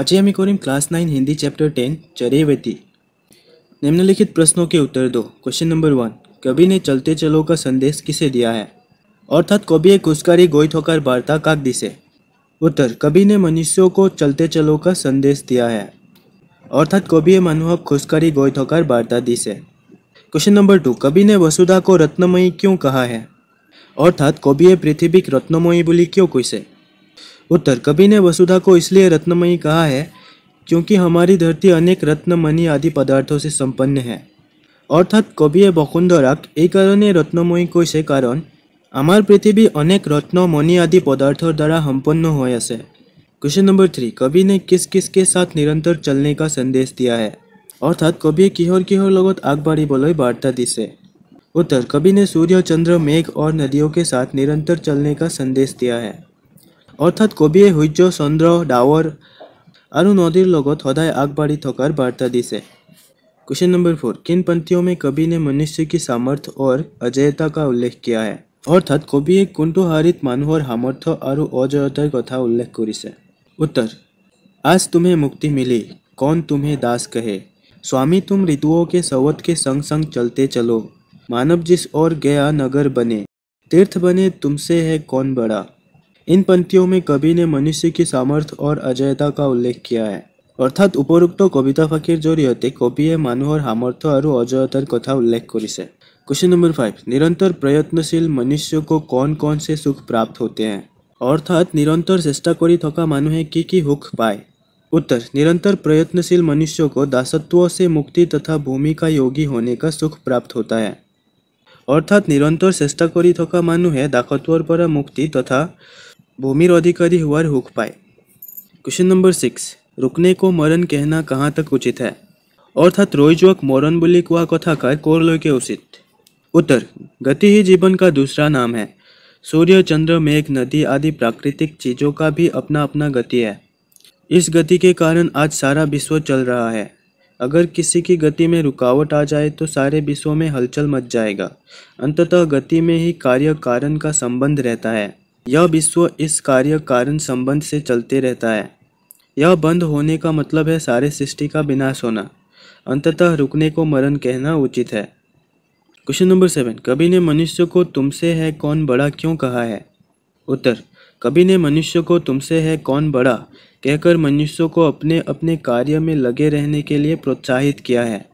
आज અમે करीम class nine Hindi chapter ten Charaiveti निम्नलिखित प्रश्नों के उत्तर दो क्वेश्चन नंबर वन कवि ने चलते चलो का संदेश किसे दिया है अर्थात घुसकारी गोई ठोकर वार्ता काक दिशे उत्तर कवि ने मनुष्यों को चलते चलो का संदेश दिया है अर्थात कविए मानवक खुशकारी ठोकर वार्ता दिशे क्वेश्चन नंबर टू कवि ने वसुधा को रत्नमयी क्यों कहा है अर्थात कविए पृथ्वी रत्नमयी बोली क्यों कैसे उत्तर कवि ने वसुधा को इसलिए रत्नमयी कहा है क्योंकि हमारी धरती अनेक रत्नमणि आदि पदार्थों से संपन्न है अर्थात एक কবিয়ে रत्नमयी को इसे कारण কাৰণ पृथ्वी अनेक অনেক मणि आदि पदार्थों द्वारा সম্পন্ন हो ऐसे क्वेश्चन नंबर थ्री कवि ने किस किस के साथ निरंतर चलने का संदेश दिया है अर्थात कविए किहर किहर लगत वार्ता दी से उत्तर कवि ने सूर्य चंद्र मेघ और नदियों के साथ निरंतर चलने का संदेश दिया है অৰ্থাৎ কবিয়ে সূৰ্য চন্দ্ৰ ডাৱৰ আৰু নদীৰ লগত সদায় আগবাঢ়ি থকাৰ বাৰ্তা দিছে क्वेश्चन नंबर फोर किन पंक्तियों में कवि ने मनुष्य की सामर्थ्य और अजयता का उल्लेख किया है অর্থাৎ কবিয়ে কোনটো শাৰীত মানুহৰ সামৰ্থ্য আৰু অজয়তাৰ কথা উল্লেখ কৰিছে উত্তৰ আজ তুমি মুক্তি মিলি কণ তুমি দাস কহে স্বামী তুম ঋতুओं के सवत के संग संग चलते चलो मानव जिस और गया नगर बने तीर्थ बने तुमसे है कौन बड़ा इन पंक्तियों में कवि ने मनुष्य की सामर्थ्य और अजयता का उल्लेख किया है अर्थात उपरोक्त উপরোক্ত কবিতা ফাঁকিৰ জৰিয়তে কবিয়ে मानुर सामर्थ्य और अजयतार कथा उल्लेख कर क्वेश्चन नंबर फाइव निरंतर प्रयत्नशील मनुष्य को कौन कौन से सुख प्राप्त होते हैं अर्थात निरंतर চেষ্টা কৰি থকা की की सुख पाए उत्तर निरंतर प्रयत्नशील मनुष्य को दासत्व से मुक्ति तथा भूमि का योगी होने का सुख प्राप्त होता है अर्थात निरंतर চেষ্টা কৰি থকা दासत्वर पर मुक्ति तथा তথা भूमिर अधिकारी हुआ रुक पाए क्वेश्चन नंबर सिक्स रुकने को मरण कहना कहाँ तक उचित है अर्थात रोईजोक मरण बोली कुआ कथाकार कोरलो के उचित उत्तर गति ही जीवन का दूसरा नाम है सूर्य चंद्र मेघ नदी आदि प्राकृतिक चीज़ों का भी अपना अपना गति है इस गति के कारण आज सारा विश्व चल रहा है अगर किसी की गति में रुकावट आ जाए तो सारे विश्व में हलचल मच जाएगा अंततः गति में ही कार्य कारण का संबंध रहता है यह विश्व इस कार्य कारण संबंध से चलते रहता है यह बंद होने का मतलब है सारे सृष्टि का विनाश होना अंततः रुकने को मरण कहना उचित है क्वेश्चन नंबर सेवन कवि ने मनुष्य को तुमसे है कौन बड़ा क्यों कहा है उत्तर कवि ने मनुष्य को तुमसे है कौन बड़ा कहकर मनुष्यों को अपने अपने कार्य में लगे रहने के लिए प्रोत्साहित किया है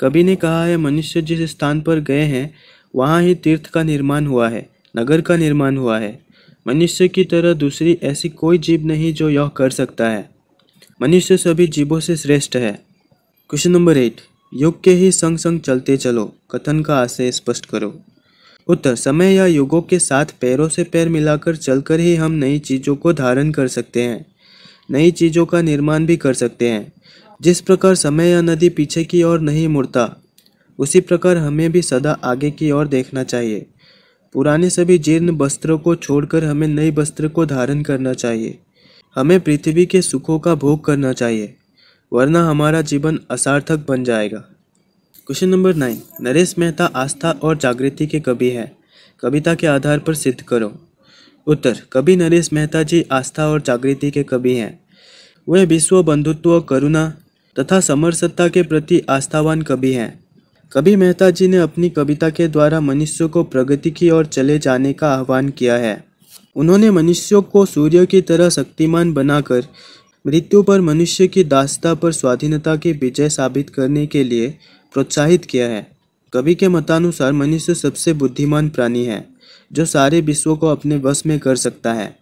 कवि ने कहा है मनुष्य जिस स्थान पर गए हैं वहाँ ही तीर्थ का निर्माण हुआ है नगर का निर्माण हुआ है मनुष्य की तरह दूसरी ऐसी कोई जीव नहीं जो यह कर सकता है मनुष्य सभी जीवों से श्रेष्ठ है क्वेश्चन नंबर एट युग के ही संग संग चलते चलो कथन का आशय स्पष्ट करो उत्तर समय या युगों के साथ पैरों से पैर मिलाकर चलकर ही हम नई चीज़ों को धारण कर सकते हैं नई चीज़ों का निर्माण भी कर सकते हैं जिस प्रकार समय या नदी पीछे की ओर नहीं मुड़ता उसी प्रकार हमें भी सदा आगे की ओर देखना चाहिए पुराने सभी जीर्ण वस्त्रों को छोड़कर हमें नए वस्त्र को धारण करना चाहिए हमें पृथ्वी के सुखों का भोग करना चाहिए वरना हमारा जीवन असार्थक बन जाएगा question number nine Naresh Mehta आस्था और जागृति के कवि हैं कविता के आधार पर सिद्ध करो उत्तर कवि नरेश मेहता जी आस्था और जागृति के कवि हैं वे विश्व बंधुत्व करुणा तथा समरसता के प्रति आस्थावान कवि हैं कभी मेहता जी ने अपनी कविता के द्वारा मनुष्यों को प्रगति की ओर चले जाने का आह्वान किया है उन्होंने मनुष्यों को सूर्य की तरह शक्तिमान बनाकर मृत्यु पर मनुष्य की दासता पर स्वाधीनता की विजय साबित करने के लिए प्रोत्साहित किया है कवि के मतानुसार मनुष्य सबसे बुद्धिमान प्राणी है जो सारे विश्व को अपने वश में कर सकता है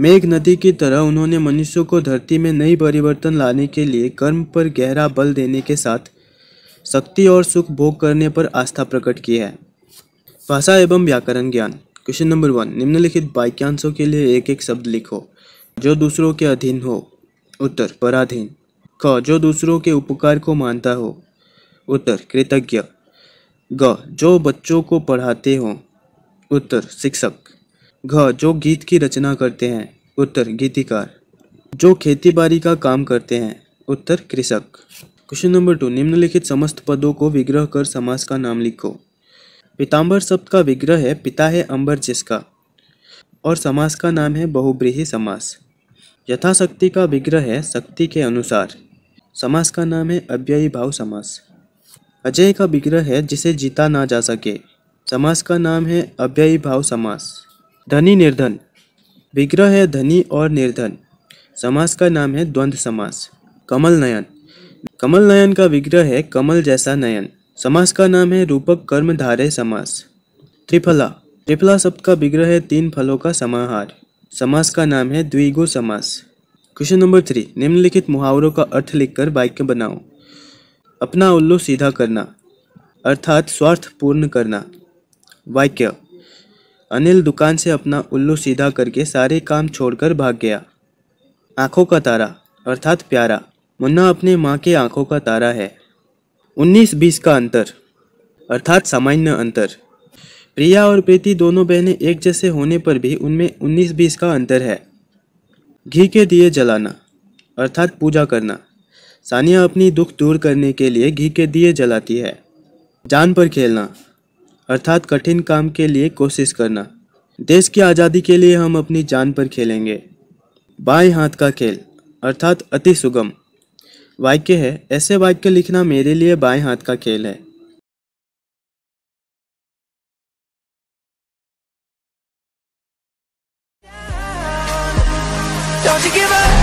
मेघ नदी की तरह उन्होंने मनुष्यों को धरती में नई परिवर्तन लाने के लिए कर्म पर गहरा बल देने के साथ शक्ति और सुख भोग करने पर आस्था प्रकट की है भाषा एवं व्याकरण ज्ञान क्वेश्चन नंबर वन निम्नलिखित वाक्यांशों के लिए एक एक शब्द लिखो जो दूसरों के अधीन हो उत्तर पराधीन ख जो दूसरों के उपकार को मानता हो उत्तर कृतज्ञ ग जो बच्चों को पढ़ाते हो उत्तर शिक्षक घ जो गीत की रचना करते हैं उत्तर गीतिकार जो खेती बाड़ी का काम करते हैं उत्तर कृषक क्वेश्चन नंबर टू निम्नलिखित समस्त पदों को विग्रह कर समास का नाम लिखो पिताम्बर शब्द का विग्रह है पिता है अंबर जिसका और समास का नाम है बहुब्रीही समास यथाशक्ति का विग्रह है शक्ति के अनुसार समास का नाम है अव्ययी भाव समास अजय का विग्रह है जिसे जीता ना जा सके समास का नाम है अव्ययी भाव समास धनी निर्धन विग्रह है धनी और निर्धन समास का नाम है द्वंद्व समास कमल नयन कमल नयन का विग्रह है कमल जैसा नयन समास का नाम है रूपक कर्म धारे समास त्रिफला त्रिफला शब्द का विग्रह है तीन फलों का समाहार समास का नाम है द्विगु समास क्वेश्चन नंबर थ्री निम्नलिखित मुहावरों का अर्थ लिखकर वाक्य बनाओ अपना उल्लू सीधा करना अर्थात स्वार्थ पूर्ण करना वाक्य अनिल दुकान से अपना उल्लू सीधा करके सारे काम छोड़कर भाग गया आँखों का तारा अर्थात प्यारा मुन्ना अपने माँ के आंखों का तारा है उन्नीस बीस का अंतर अर्थात सामान्य अंतर प्रिया और प्रीति दोनों बहनें एक जैसे होने पर भी उनमें उन्नीस बीस का अंतर है घी के दिए जलाना अर्थात पूजा करना सानिया अपनी दुख दूर करने के लिए घी के दिए जलाती है जान पर खेलना अर्थात कठिन काम के लिए कोशिश करना देश की आज़ादी के लिए हम अपनी जान पर खेलेंगे बाएं हाथ का खेल अर्थात अति सुगम वाक्य है ऐसे वाक्य लिखना मेरे लिए बाएं हाथ का खेल है Don't you give up